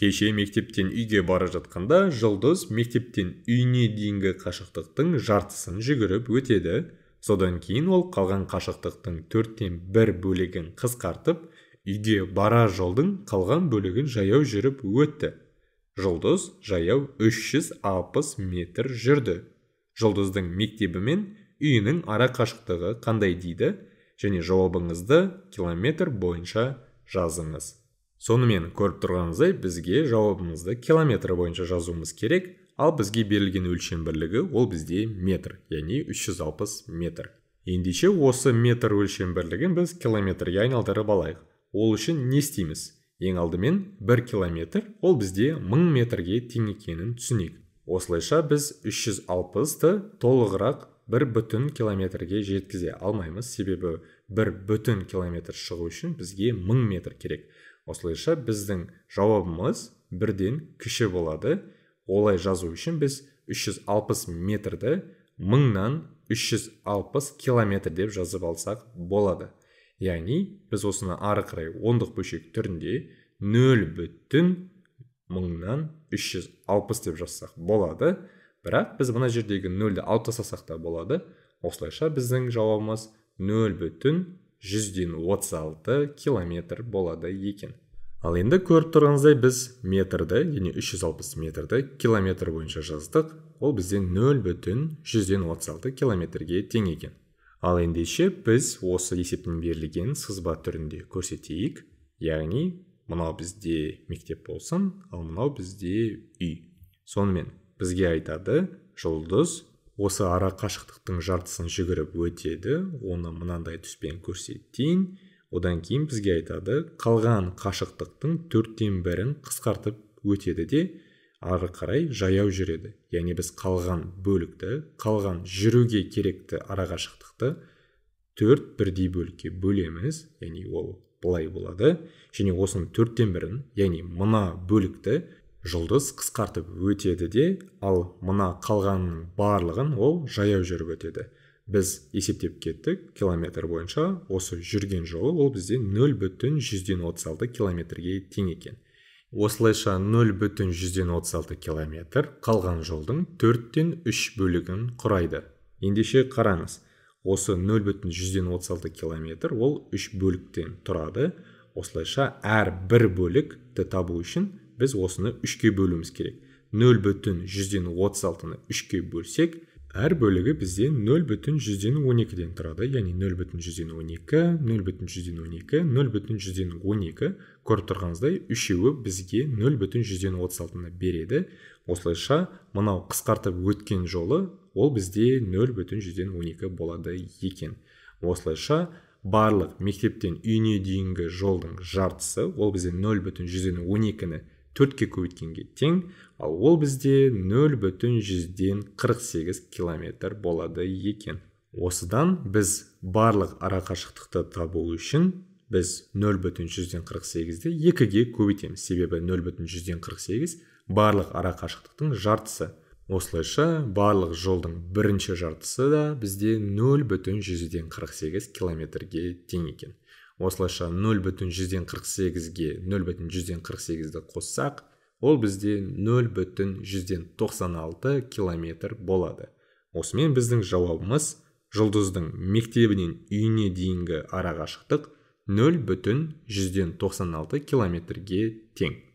кеше мектептен үйге бара жатқанда жұлдыз мектептен үйіне дейінгі қашықтықтың жартысын жүгіріп өтеді содан кейін ол қалған қашықтықтың төрттен бір бөлігін қысқартып үйге бара жолдың қалған бөлігін жаяу жүріп өтті жұлдыз жаяу 360 метр жүрді жұлдыздың мектебі мен үйінің ара қашықтығы қандай дейді және жауабыңызды километр бойынша жазыңыз сонымен көріп тұрғаныңыздай бізге жауабымызды километр бойынша жазуымыз керек ал бізге берілген өлшем бірлігі ол бізде метр яғни 360 метр ендеше осы метр өлшем бірлігін біз километрге айналдырып алайық ол үшін не істейміз ең алдымен 1 километр ол бізде 1000 метрге тең екенін түсінейік осылайша біз 360-ты толығырақ бір бүтін километрге жеткізе алмаймыз себебі бір бүтін километр шығу үшін бізге 1000 метр керек осылайша біздің жауабымыз бірден кіші болады олай жазу үшін біз 360 метрді мыңнан 360 километр деп жазып алсақ болады яғни біз осыны ары қарай ондық бөлшек түрінде нөл бүтін мыңнан 360 деп жазсақ болады бірақ біз мына жердегі нөлді алып тастасақ та болады осылайша біздің жауабымыз нөл бүтін жүзден отыз алты километр болады екен ал енді көріп тұрғаныңыздай біз метрді яғни 360 метрді километр бойынша жаздық ол бізден нөл бүтін жүзден отыз алты километрге тең екен ал ендеше біз осы есептің берілген сызба түрінде көрсетейік яғни мынау бізде мектеп болсын ал мынау бізде үй сонымен бізге айтады жұлдыз осы ара қашықтықтың жартысын жүгіріп өтеді оны мынандай түспен көрсетейін одан кейін бізге айтады қалған қашықтықтың төрттен бірін қысқартып өтеді де ары қарай жаяу жүреді яғни біз қалған бөлікті қалған жүруге керекті арақашықтықты төрт бірдей бөлікке бөлеміз яғни ол былай болады және осының төрттен бірін яғни мына бөлікті жұлдыз қысқартып өтеді де ал мына қалғанның барлығын ол жаяу жүріп өтеді біз есептеп кеттік километр бойынша осы жүрген жолы ол бізде нөл бүтін жүзден отыз километрге тең екен осылайша нөл бүтін жүзден отыз километр қалған жолдың төрттен үш бөлігін құрайды ендеше қараңыз осы нөл бүтін жүзден отыз километр ол үш бөліктен тұрады осылайша әр бір бөлікті табу үшін біз осыны үшке бөлуіміз керек нөл бүтін жүзден отыз алтыны үшке бөлсек әр бөлігі бізде нөл бүтін жүзден он екіден тұрады яғни нөл бүтін жүзден он екі нөл бүтін жүзден он екі нөл бүтін жүзден он екі көріп тұрғаныңыздай үшеуі бізге нөл бүтін жүзден отыз алтыны береді осылайша мынау қысқартып өткен жолы ол бізде нөл бүтін жүзден он екі болады екен осылайша барлық мектептен үйіне дейінгі жолдың жартысы ол бізде нөл бүтін жүзден он екіні төртке көбейткенге тең ал ол бізде нөл бүтін жүзден қырық сегіз километр болады екен осыдан біз барлық арақашықтықты табу үшін біз нөл бүтін жүзден қырық сегізді екіге көбейтеміз себебі нөл бүтін жүзден қырық сегіз барлық арақашықтықтың жартысы осылайша барлық жолдың бірінші жартысы да бізде нөл бүтін жүзден қырық сегіз километрге тең екен осылайша нөл ге жүзден ді қоссақ ол бізде 0 бүтін жүзден километр болады осымен біздің жауабымыз жұлдыздың мектебінен үйіне дейінгі арақашықтық шықтық бүтін жүзден тоқсан километрге тең